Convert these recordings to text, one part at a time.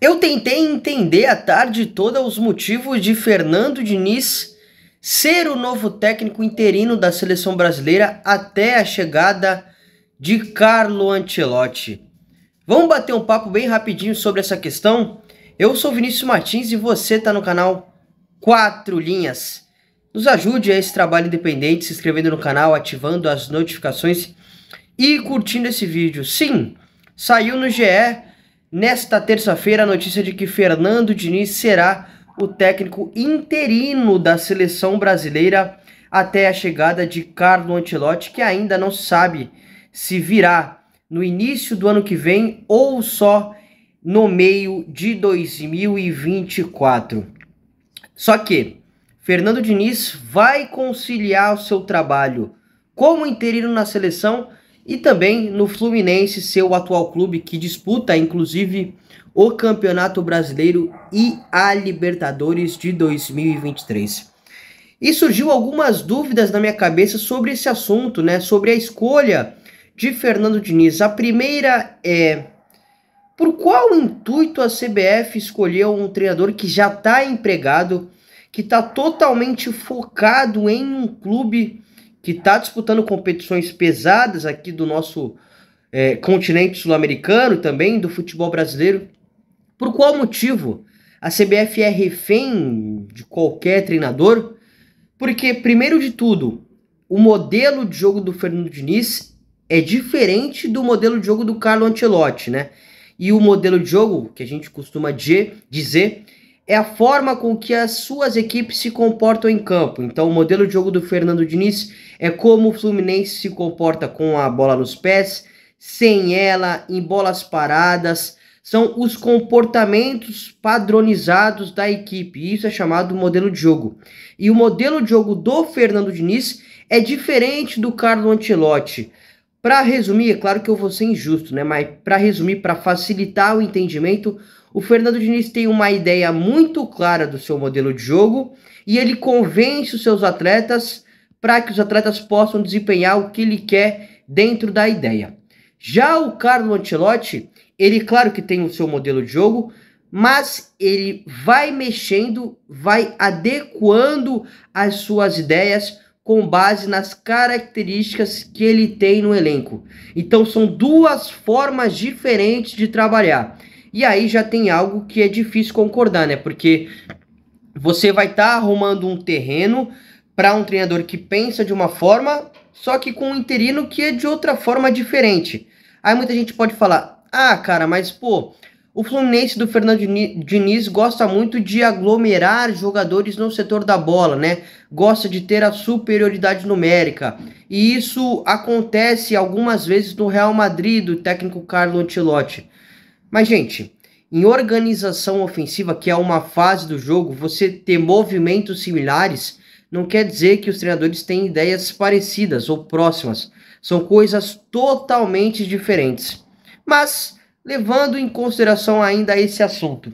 Eu tentei entender a tarde toda os motivos de Fernando Diniz ser o novo técnico interino da seleção brasileira até a chegada de Carlo Ancelotti. Vamos bater um papo bem rapidinho sobre essa questão? Eu sou Vinícius Martins e você está no canal 4 Linhas. Nos ajude a esse trabalho independente se inscrevendo no canal, ativando as notificações e curtindo esse vídeo. Sim, saiu no GE Nesta terça-feira, a notícia de que Fernando Diniz será o técnico interino da seleção brasileira até a chegada de Carlo Ancelotti, que ainda não sabe se virá no início do ano que vem ou só no meio de 2024. Só que Fernando Diniz vai conciliar o seu trabalho como interino na seleção e também no Fluminense, seu atual clube que disputa inclusive o Campeonato Brasileiro e a Libertadores de 2023. E surgiu algumas dúvidas na minha cabeça sobre esse assunto, né? Sobre a escolha de Fernando Diniz. A primeira é por qual intuito a CBF escolheu um treinador que já está empregado, que está totalmente focado em um clube que está disputando competições pesadas aqui do nosso é, continente sul-americano também do futebol brasileiro. Por qual motivo a CBF é refém de qualquer treinador? Porque, primeiro de tudo, o modelo de jogo do Fernando Diniz é diferente do modelo de jogo do Carlo Ancelotti, né? E o modelo de jogo, que a gente costuma dizer, é a forma com que as suas equipes se comportam em campo. Então, o modelo de jogo do Fernando Diniz é como o Fluminense se comporta com a bola nos pés, sem ela, em bolas paradas. São os comportamentos padronizados da equipe. Isso é chamado modelo de jogo. E o modelo de jogo do Fernando Diniz é diferente do Carlo Ancelotti. Para resumir, é claro que eu vou ser injusto, né? Mas para resumir, para facilitar o entendimento, o Fernando Diniz tem uma ideia muito clara do seu modelo de jogo e ele convence os seus atletas para que os atletas possam desempenhar o que ele quer dentro da ideia. Já o Carlo Ancelotti, ele claro que tem o seu modelo de jogo, mas ele vai mexendo, vai adequando as suas ideias com base nas características que ele tem no elenco. Então são duas formas diferentes de trabalhar. E aí já tem algo que é difícil concordar, né? Porque você vai estar tá arrumando um terreno para um treinador que pensa de uma forma, só que com um interino que é de outra forma diferente. Aí muita gente pode falar: "Ah, cara, mas pô, o Fluminense do Fernando Diniz gosta muito de aglomerar jogadores no setor da bola, né? Gosta de ter a superioridade numérica. E isso acontece algumas vezes no Real Madrid do técnico Carlo Ancelotti. Mas gente, em organização ofensiva, que é uma fase do jogo, você ter movimentos similares não quer dizer que os treinadores têm ideias parecidas ou próximas. São coisas totalmente diferentes. Mas levando em consideração ainda esse assunto.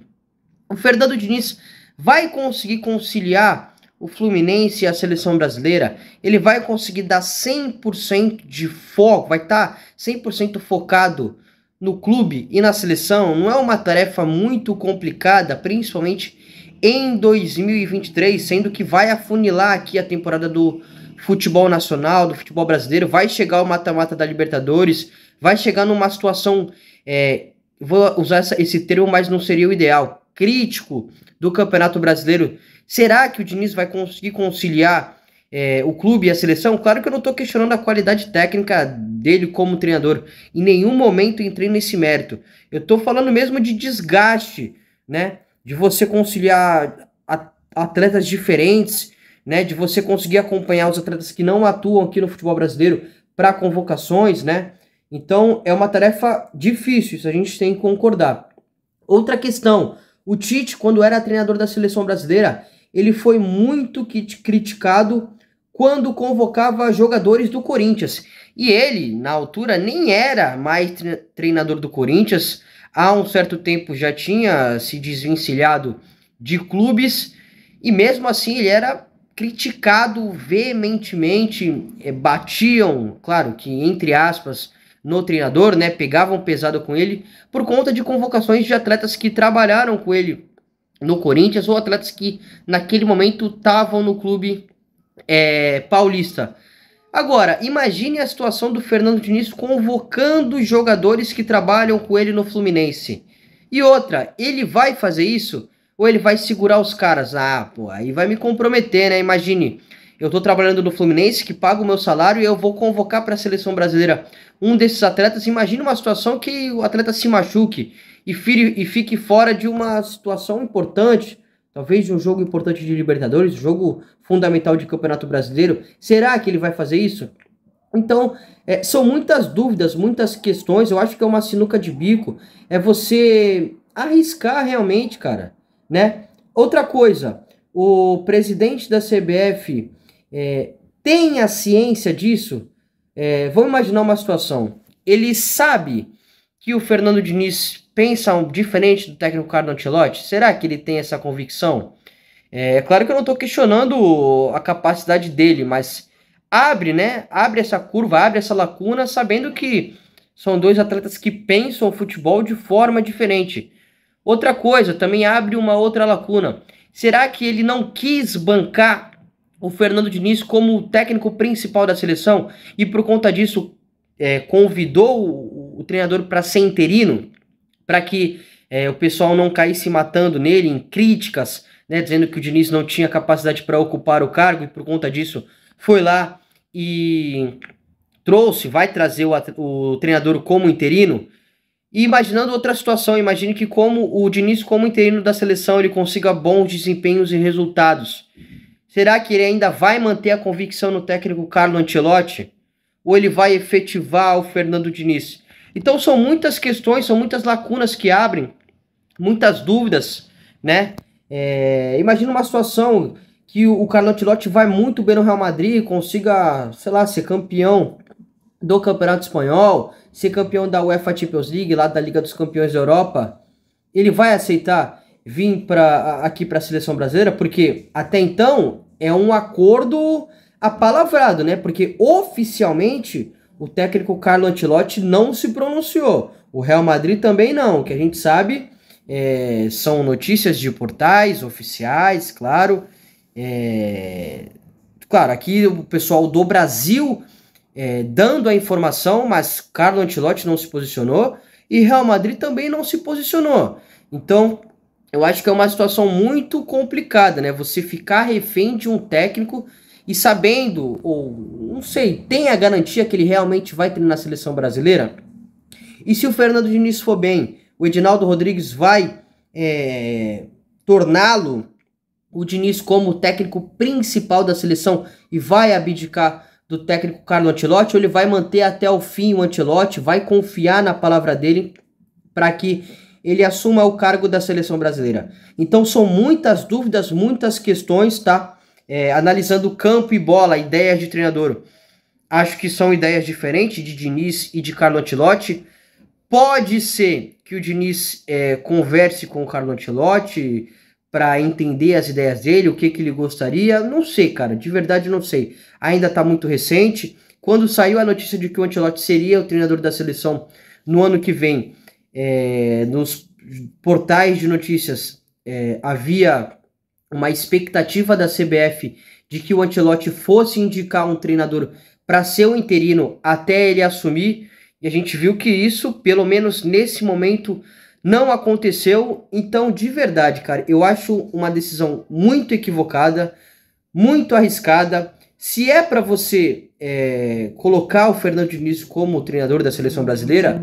O Fernando Diniz vai conseguir conciliar o Fluminense e a seleção brasileira, ele vai conseguir dar 100% de foco, vai estar tá 100% focado no clube e na seleção. Não é uma tarefa muito complicada, principalmente em 2023, sendo que vai afunilar aqui a temporada do futebol nacional, do futebol brasileiro, vai chegar o mata-mata da Libertadores, vai chegar numa situação é, vou usar essa, esse termo, mas não seria o ideal, crítico do Campeonato Brasileiro. Será que o Diniz vai conseguir conciliar é, o clube e a seleção? Claro que eu não estou questionando a qualidade técnica dele como treinador. Em nenhum momento entrei nesse mérito. Eu estou falando mesmo de desgaste, né? De você conciliar atletas diferentes, né? De você conseguir acompanhar os atletas que não atuam aqui no futebol brasileiro para convocações, né? Então é uma tarefa difícil, isso a gente tem que concordar. Outra questão, o Tite, quando era treinador da seleção brasileira, ele foi muito criticado quando convocava jogadores do Corinthians. E ele, na altura, nem era mais treinador do Corinthians, há um certo tempo já tinha se desvencilhado de clubes, e mesmo assim ele era criticado veementemente, eh, batiam, claro que entre aspas, no treinador, né? Pegavam pesado com ele por conta de convocações de atletas que trabalharam com ele no Corinthians ou atletas que naquele momento estavam no clube é, paulista. Agora, imagine a situação do Fernando Diniz convocando jogadores que trabalham com ele no Fluminense. E outra, ele vai fazer isso ou ele vai segurar os caras? Ah, pô, aí vai me comprometer, né? Imagine, eu tô trabalhando no Fluminense que paga o meu salário e eu vou convocar para a seleção brasileira um desses atletas, imagina uma situação que o atleta se machuque e, fire, e fique fora de uma situação importante, talvez de um jogo importante de Libertadores, jogo fundamental de Campeonato Brasileiro. Será que ele vai fazer isso? Então, é, são muitas dúvidas, muitas questões. Eu acho que é uma sinuca de bico. É você arriscar realmente, cara, né? Outra coisa, o presidente da CBF é, tem a ciência disso? É, vamos imaginar uma situação. Ele sabe que o Fernando Diniz pensa um, diferente do técnico Carlos Ancelotti? Será que ele tem essa convicção? É, é claro que eu não estou questionando a capacidade dele, mas abre, né? Abre essa curva, abre essa lacuna, sabendo que são dois atletas que pensam o futebol de forma diferente. Outra coisa, também abre uma outra lacuna. Será que ele não quis bancar o Fernando Diniz como o técnico principal da seleção e por conta disso é, convidou o, o treinador para ser interino, para que é, o pessoal não caísse matando nele em críticas, né, dizendo que o Diniz não tinha capacidade para ocupar o cargo e por conta disso foi lá e trouxe, vai trazer o, o treinador como interino. E imaginando outra situação, imagine que como o Diniz como interino da seleção ele consiga bons desempenhos e resultados. Será que ele ainda vai manter a convicção no técnico Carlo Ancelotti? Ou ele vai efetivar o Fernando Diniz? Então são muitas questões, são muitas lacunas que abrem, muitas dúvidas, né? É, imagina uma situação que o Carlo Ancelotti vai muito bem no Real Madrid, consiga, sei lá, ser campeão do Campeonato Espanhol, ser campeão da UEFA Champions League, lá da Liga dos Campeões da Europa, ele vai aceitar vir para aqui para a seleção brasileira? Porque até então é um acordo apalavrado, né? Porque oficialmente o técnico Carlo Ancelotti não se pronunciou. O Real Madrid também não. O que a gente sabe é, são notícias de portais oficiais, claro. É, claro, aqui o pessoal do Brasil é, dando a informação, mas Carlo Ancelotti não se posicionou e Real Madrid também não se posicionou. Então eu acho que é uma situação muito complicada, né? Você ficar refém de um técnico e sabendo, ou não sei, tem a garantia que ele realmente vai treinar a seleção brasileira? E se o Fernando Diniz for bem, o Edinaldo Rodrigues vai é, torná-lo o Diniz como técnico principal da seleção e vai abdicar do técnico Carlo Antilotti, ou ele vai manter até o fim o Antilotti, vai confiar na palavra dele para que ele assuma o cargo da seleção brasileira. Então são muitas dúvidas, muitas questões, tá? É, analisando campo e bola, ideias de treinador. Acho que são ideias diferentes de Diniz e de Carlo Ancelotti. Pode ser que o Diniz é, converse com o Carlo Ancelotti para entender as ideias dele, o que, que ele gostaria. Não sei, cara, de verdade não sei. Ainda está muito recente. Quando saiu a notícia de que o Ancelotti seria o treinador da seleção no ano que vem, é, nos portais de notícias é, havia uma expectativa da CBF de que o Antilote fosse indicar um treinador para ser o interino até ele assumir, e a gente viu que isso, pelo menos nesse momento, não aconteceu. Então, de verdade, cara, eu acho uma decisão muito equivocada, muito arriscada. Se é para você é, colocar o Fernando Diniz como treinador da seleção brasileira,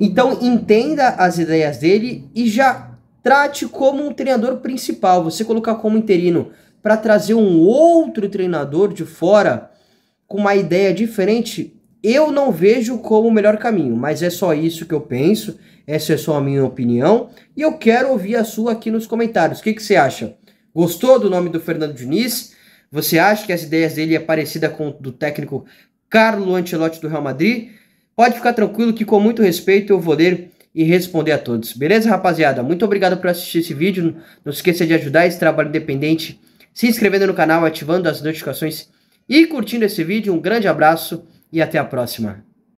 então entenda as ideias dele e já trate como um treinador principal. Você colocar como interino para trazer um outro treinador de fora com uma ideia diferente, eu não vejo como o melhor caminho, mas é só isso que eu penso, essa é só a minha opinião e eu quero ouvir a sua aqui nos comentários. O que, que você acha? Gostou do nome do Fernando Diniz? Você acha que as ideias dele é parecida com do técnico Carlo Ancelotti do Real Madrid? Pode ficar tranquilo que com muito respeito eu vou ler e responder a todos. Beleza, rapaziada? Muito obrigado por assistir esse vídeo. Não se esqueça de ajudar esse trabalho independente se inscrevendo no canal, ativando as notificações e curtindo esse vídeo. Um grande abraço e até a próxima.